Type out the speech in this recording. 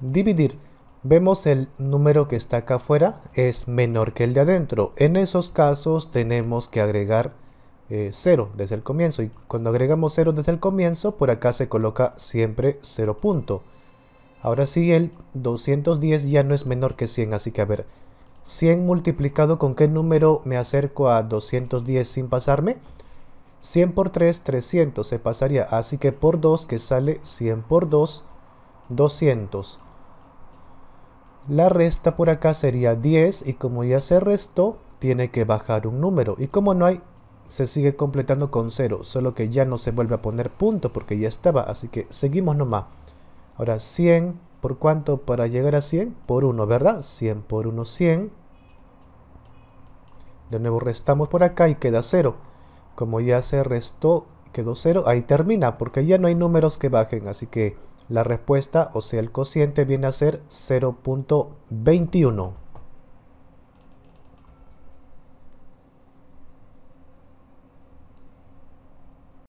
Dividir. Vemos el número que está acá afuera es menor que el de adentro. En esos casos tenemos que agregar 0 eh, desde el comienzo. Y cuando agregamos 0 desde el comienzo, por acá se coloca siempre 0 punto. Ahora sí, el 210 ya no es menor que 100, así que a ver, 100 multiplicado con qué número me acerco a 210 sin pasarme. 100 por 3, 300 se pasaría, así que por 2 que sale 100 por 2 200. La resta por acá sería 10 y como ya se restó, tiene que bajar un número. Y como no hay, se sigue completando con 0, solo que ya no se vuelve a poner punto porque ya estaba. Así que seguimos nomás. Ahora 100, ¿por cuánto para llegar a 100? Por 1, ¿verdad? 100 por 1, 100. De nuevo restamos por acá y queda 0. Como ya se restó, quedó 0, ahí termina porque ya no hay números que bajen. Así que la respuesta, o sea, el cociente viene a ser 0.21.